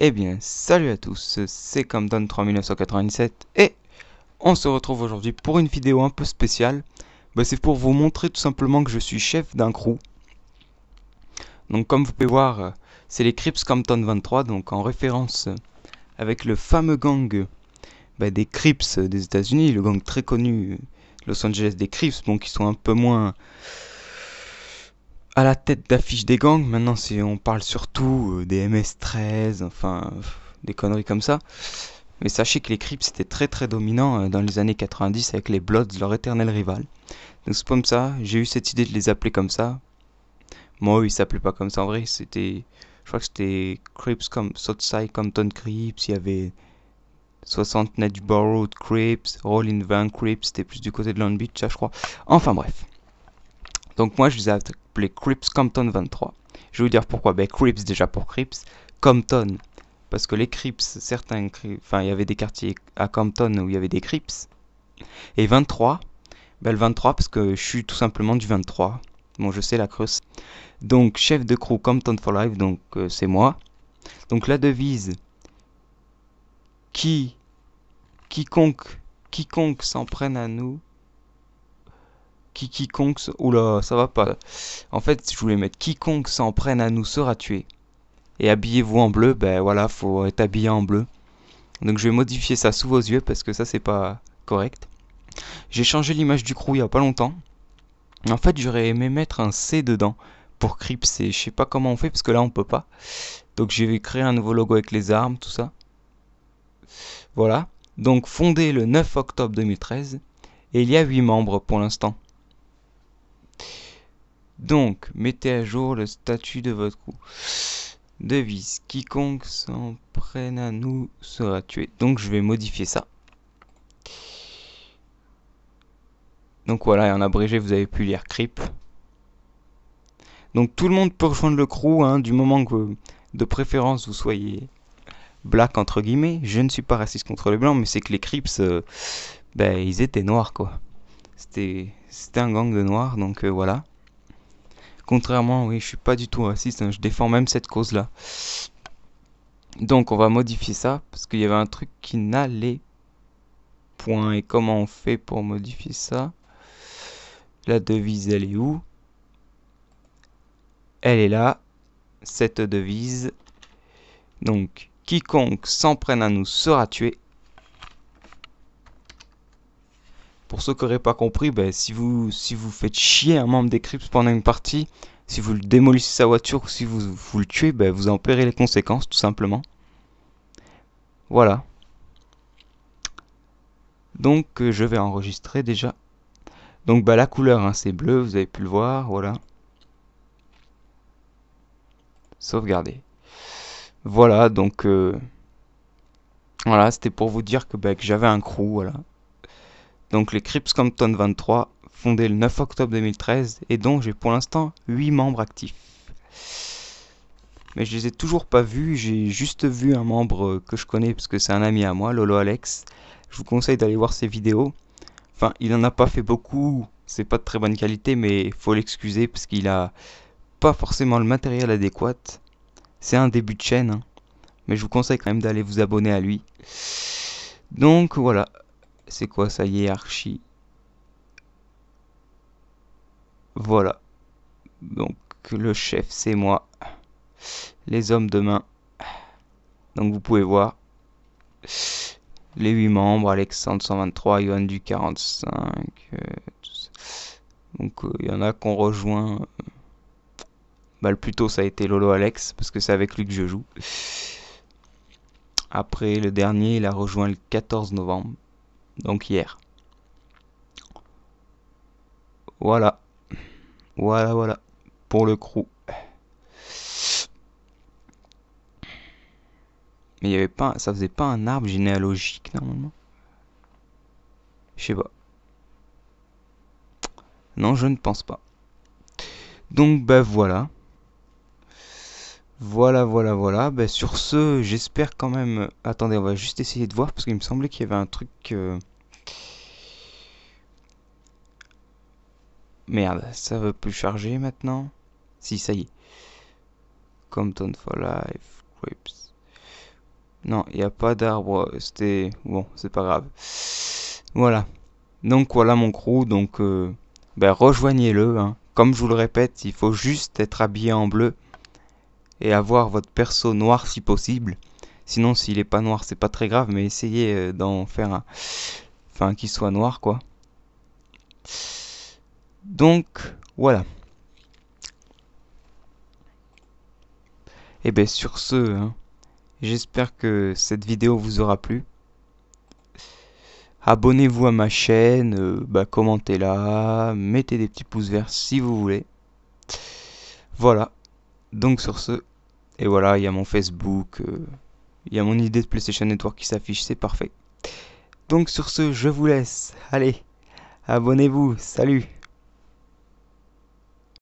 Eh bien, salut à tous, c'est dans 3997 et on se retrouve aujourd'hui pour une vidéo un peu spéciale. Bah, c'est pour vous montrer tout simplement que je suis chef d'un crew. Donc comme vous pouvez voir, c'est les Crips Compton 23, donc en référence avec le fameux gang bah, des Crips des États-Unis, le gang très connu Los Angeles des Crips, donc qui sont un peu moins à la tête d'affiche des gangs. Maintenant, c'est, on parle surtout euh, des MS-13, enfin, des conneries comme ça. Mais sachez que les Crips étaient très très dominants euh, dans les années 90 avec les Bloods, leur éternel rival. Donc c'est comme ça, j'ai eu cette idée de les appeler comme ça. Moi, ils s'appelaient pas comme ça en vrai, c'était. Je crois que c'était Crips comme Southside Compton Crips, il y avait 60 net Borrowed Crips, Rolling Van Crips, c'était plus du côté de Long Beach, ça je crois. Enfin bref. Donc moi, je vous ai appelés Crips Compton 23. Je vais vous dire pourquoi. Ben, Crips, déjà pour Crips. Compton, parce que les Crips, certains, enfin, il y avait des quartiers à Compton où il y avait des Crips. Et 23, ben, le 23, parce que je suis tout simplement du 23. Bon, je sais la creuse. Donc, chef de crew Compton for Life, donc euh, c'est moi. Donc, la devise qui, quiconque, quiconque s'en prenne à nous, qui quiconque. ça va pas. En fait, je voulais mettre quiconque s'en prenne à nous sera tué. Et habillez-vous en bleu, ben voilà, faut être habillé en bleu. Donc je vais modifier ça sous vos yeux parce que ça c'est pas correct. J'ai changé l'image du crew il y a pas longtemps. En fait, j'aurais aimé mettre un C dedans pour Crips et je sais pas comment on fait parce que là on peut pas. Donc je vais créer un nouveau logo avec les armes, tout ça. Voilà. Donc fondé le 9 octobre 2013 et il y a 8 membres pour l'instant. Donc, mettez à jour le statut de votre coup. Devise, quiconque s'en prenne à nous sera tué. Donc, je vais modifier ça. Donc voilà, et en abrégé, vous avez pu lire creep. Donc tout le monde peut rejoindre le crew, hein, du moment que de préférence vous soyez black entre guillemets. Je ne suis pas raciste contre les blancs, mais c'est que les creeps, euh, ben, ils étaient noirs quoi. C'était un gang de noirs, donc euh, voilà. Contrairement, oui, je suis pas du tout raciste, hein, je défends même cette cause-là. Donc on va modifier ça, parce qu'il y avait un truc qui n'allait point. Et comment on fait pour modifier ça La devise, elle est où Elle est là, cette devise. Donc, quiconque s'en prenne à nous sera tué. pour ceux qui n'auraient pas compris, ben, si, vous, si vous faites chier un membre des Crips pendant une partie, si vous le démolissez sa voiture ou si vous, le tuez, ben, vous en paierez les conséquences, tout simplement. Voilà. Donc euh, je vais enregistrer déjà. Donc bah, la couleur, hein, c'est bleu, vous avez pu le voir, voilà. Sauvegarder. Voilà, donc... Euh, voilà, c'était pour vous dire que, que j'avais un crew, voilà donc les Crips Compton 23, fondé le 9 octobre 2013 et dont j'ai pour l'instant 8 membres actifs. Mais je les ai toujours pas vus, j'ai juste vu un membre euh, que je connais parce que c'est un ami à moi, Lolo Alex. Je vous conseille d'aller voir ses vidéos. Enfin, il en a pas fait beaucoup, c'est pas de très bonne qualité, mais faut l'excuser parce qu'il a pas forcément le matériel adéquat. C'est un début de chaîne, hein. mais je vous conseille quand même d'aller vous abonner à lui. Donc voilà, c'est quoi sa hiérarchie Voilà. Donc le chef c'est moi. Les hommes de main. Donc vous pouvez voir. Les 8 membres, Alexandre 123, Johan du 45. Euh, Donc euh, il y en a qu'on rejoint. Bah, le plus tôt ça a été Lolo Alex, parce que c'est avec lui que je joue. Après le dernier, il a rejoint le 14 novembre donc hier. Voilà. Voilà, voilà. Pour le crew. Mais il y avait pas, ça faisait pas un arbre généalogique normalement. Je sais pas. Non, je ne pense pas. Donc bah voilà. Voilà, voilà, voilà. Ben, sur ce, j'espère quand même. Attendez, on va juste essayer de voir parce qu'il me semblait qu'il y avait un truc. Merde, ça veut plus charger maintenant. Si, ça y est. Compton for Life, Non, il n'y a pas d'arbre. C'était. Bon, c'est pas grave. Voilà. Donc voilà mon crew. Donc, euh, ben, rejoignez-le. Hein. Comme je vous le répète, il faut juste être habillé en bleu et avoir votre perso noir si possible. Sinon, s'il n'est pas noir, c'est pas très grave, mais essayez euh, d'en faire un. Enfin, qu'il soit noir, quoi. Donc, voilà. Et eh bien, sur ce, hein, j'espère que cette vidéo vous aura plu. Abonnez-vous à ma chaîne, euh, bah, commentez-la, mettez des petits pouces verts si vous voulez. Voilà. Donc sur ce, et voilà, il y a mon Facebook, euh, il y a mon idée de PlayStation Network qui s'affiche, c'est parfait. Donc sur ce, je vous laisse. Allez, abonnez-vous, salut